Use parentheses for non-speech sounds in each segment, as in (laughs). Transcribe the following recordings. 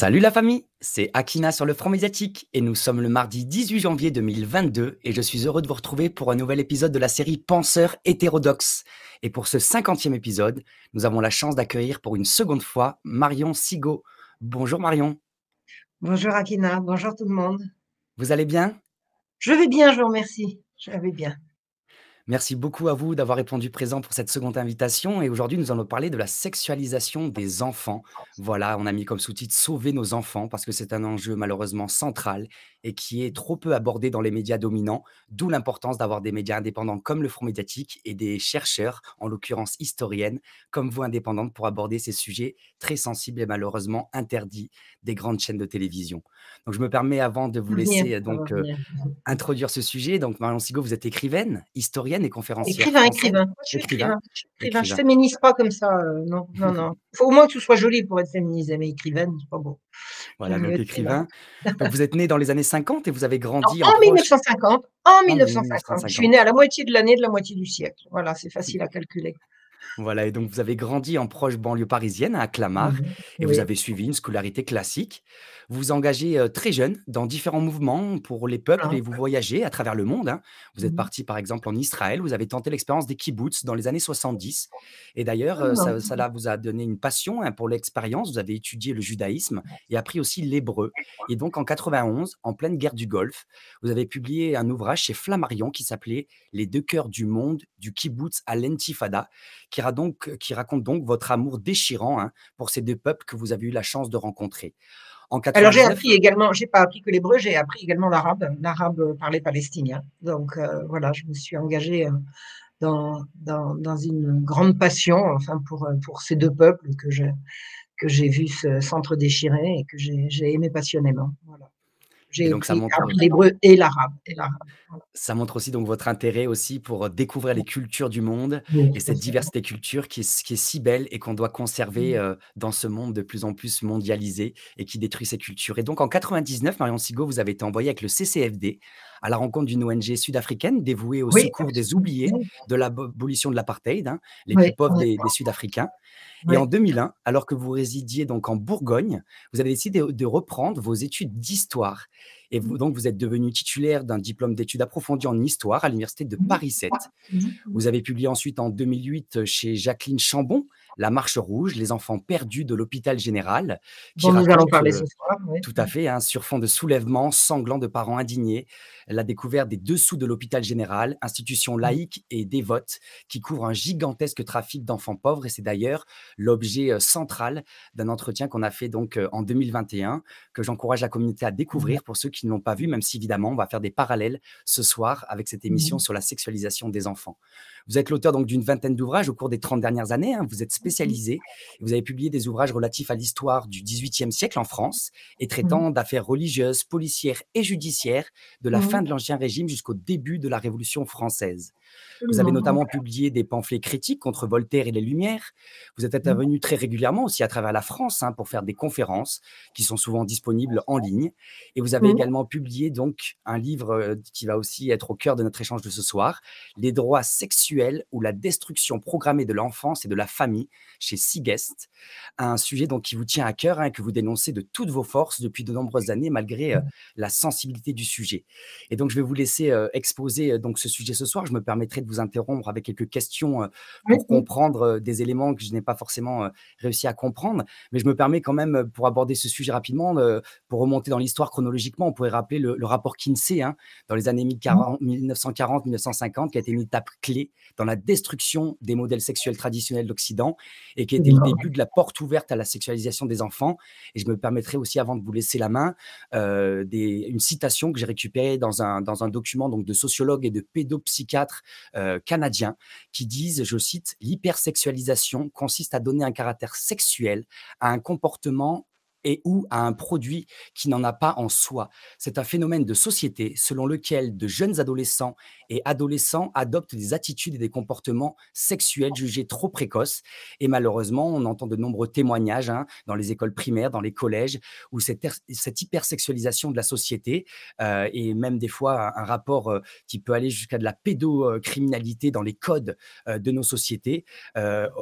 Salut la famille, c'est Akina sur le front médiatique et nous sommes le mardi 18 janvier 2022 et je suis heureux de vous retrouver pour un nouvel épisode de la série Penseurs hétérodoxes. Et pour ce 50e épisode, nous avons la chance d'accueillir pour une seconde fois Marion Sigaud. Bonjour Marion. Bonjour Akina, bonjour tout le monde. Vous allez bien Je vais bien, je vous remercie. Je vais bien. Merci beaucoup à vous d'avoir répondu présent pour cette seconde invitation. Et aujourd'hui, nous allons parler de la sexualisation des enfants. Voilà, on a mis comme sous-titre Sauver nos enfants parce que c'est un enjeu malheureusement central et qui est trop peu abordé dans les médias dominants, d'où l'importance d'avoir des médias indépendants comme le Front médiatique et des chercheurs, en l'occurrence historiennes, comme vous indépendantes pour aborder ces sujets très sensibles et malheureusement interdits des grandes chaînes de télévision. Donc je me permets avant de vous laisser donc euh, introduire ce sujet. Donc Marion Sigaud, vous êtes écrivaine, historienne et conférencière. Écrivain, écrivain. Je ne écrivain. pas comme ça, euh, non, non, (laughs) non faut au moins que ce soit joli pour être féminisé, mais écrivaine, c'est pas beau. Voilà, écrivain. vous êtes né dans les années 50 et vous avez grandi en, en, 1950, en, 1950. 1950. Je suis né à la moitié de l'année de la moitié du siècle. Voilà, c'est facile à calculer. Voilà, et donc vous avez grandi en proche banlieue parisienne, à Clamart, mmh et vous avez suivi une scolarité classique. Vous vous engagez très jeune dans différents mouvements pour les peuples ah. et vous voyagez à travers le monde. Hein. Vous êtes mmh parti par exemple en Israël, vous avez tenté l'expérience des kibbutz dans les années 70. Et d'ailleurs, cela ah ça, vous a donné une passion hein, pour l'expérience. Vous avez étudié le judaïsme et appris aussi l'hébreu. Et donc en 91, en pleine guerre du Golfe, vous avez publié un ouvrage chez Flammarion qui s'appelait Les deux cœurs du monde, du kibbutz à l'entifada ». Euh, qui, raconte donc votre amour déchirant hein, pour ces deux peuples que vous avez eu la chance de rencontrer. En Alors j'ai appris également, j'ai pas appris que l'hébreu, j'ai appris également l'arabe, l'arabe parlé palestinien. Donc euh, voilà, je me suis engagée euh, dans, une grande passion, pour, ces deux peuples que j'ai vus s'entre-déchirer et que j'ai aimé passionnément. Voilà. J'ai l'hébreu et l'arabe. Ça montre aussi donc votre intérêt aussi pour euh, découvrir les cultures du monde et cette diversité culture qui est, qui est si belle et qu'on doit conserver euh, dans ce monde de plus en plus mondialisé et qui détruit ces cultures. Et donc en 99, Marion Sigo, vous avez été envoyé avec le CCFD à la rencontre d'une ONG sud-africaine dévouée au secours des oubliés de l'abolition de l'apartheid, hein, les plus pauvres des, des Sud-Africains. Et en 2001, alors que vous résidiez donc en Bourgogne, vous avez décidé de reprendre vos études d'histoire et donc, vous êtes devenu titulaire d'un diplôme d'études approfondies en histoire à l'Université de Paris 7. Vous avez publié ensuite en 2008 euh, chez Jacqueline Chambon la Marche Rouge, les enfants perdus de l'hôpital général. Qui bon, nous allons parler euh, ce soir. Tout à fait, hein, sur fond de soulèvements sanglants de parents indignés, la découverte des dessous de l'hôpital général, institution mmh. laïque et dévote qui couvre un gigantesque trafic d'enfants pauvres. Et c'est d'ailleurs l'objet euh, central d'un entretien qu'on a fait donc euh, en 2021, que j'encourage la communauté à mmh. découvrir pour ceux qui ne l'ont pas vu, même si évidemment on va faire des parallèles ce soir avec cette émission mmh. sur la sexualisation des enfants. Vous êtes l'auteur donc d'une vingtaine d'ouvrages au cours des 30 dernières années. Hein. Vous êtes mmh spécialisé. Vous avez publié des ouvrages relatifs à l'histoire du XVIIIe siècle en France et mmh traitant d'affaires religieuses, policières et judiciaires de la mmh fin de l'Ancien Régime jusqu'au début de la Révolution française. Vous avez notamment publié des pamphlets critiques contre Voltaire et les Lumières. Vous êtes intervenu très régulièrement aussi à travers la France hein, pour faire des conférences qui sont souvent disponibles en ligne. Et vous avez également publié donc un livre euh, qui va aussi être au cœur de notre échange de ce soir, Les droits sexuels où ou la destruction programmée de l'enfance et de la famille chez Sigest, un sujet donc qui vous tient à cœur, hein, que vous dénoncez de toutes vos forces depuis de nombreuses années malgré euh, mmh. la sensibilité du sujet. Et donc je vais vous laisser euh, exposer euh, donc ce sujet ce soir. Je me permettrai de vous interrompre avec quelques questions pour comprendre des éléments que je n'ai pas forcément réussi à comprendre, mais je me permets quand même pour aborder ce sujet rapidement, pour remonter dans l'histoire chronologiquement, on pourrait rappeler le, rapport Kinsey hein, dans les années 1940-1950 qui a été une étape clé dans la destruction des modèles sexuels traditionnels d'Occident et qui était le début de la porte ouverte à la sexualisation des enfants. Et je me permettrai aussi, avant de vous laisser la main, euh, une citation que j'ai récupérée dans un, dans un document donc, de sociologues et de pédopsychiatres euh, canadiens qui disent, je cite, l'hypersexualisation consiste à donner un caractère sexuel à un comportement et ou à un produit qui n'en a pas en soi. C'est un phénomène de société selon lequel de jeunes adolescents et adolescents adoptent des attitudes et des comportements sexuels jugés trop précoces. Et malheureusement, on entend de nombreux témoignages hein, dans les écoles primaires, dans les collèges, où cette, cette hypersexualisation de la société euh, et même des fois un, rapport euh, qui peut aller jusqu'à de la pédocriminalité dans les codes euh, de nos sociétés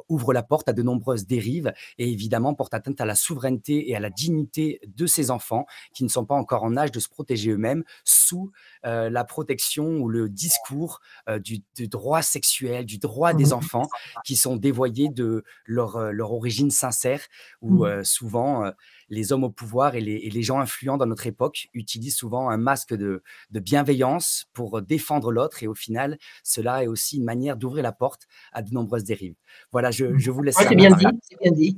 ouvre la porte à de nombreuses dérives et évidemment porte atteinte à la souveraineté et à la dignité de ces enfants qui ne sont pas encore en âge de se protéger eux-mêmes sous euh, la protection ou le discours euh, du, droit sexuel, du droit des mmh. enfants qui sont dévoyés de leur, euh, leur origine sincère où mmh. souvent les hommes au pouvoir et les, les, gens influents dans notre époque utilisent souvent un masque de, de bienveillance pour défendre l'autre et au final, cela est aussi une manière d'ouvrir la porte à de nombreuses dérives. Voilà, je, mmh. je vous laisse. c'est bien, bien dit.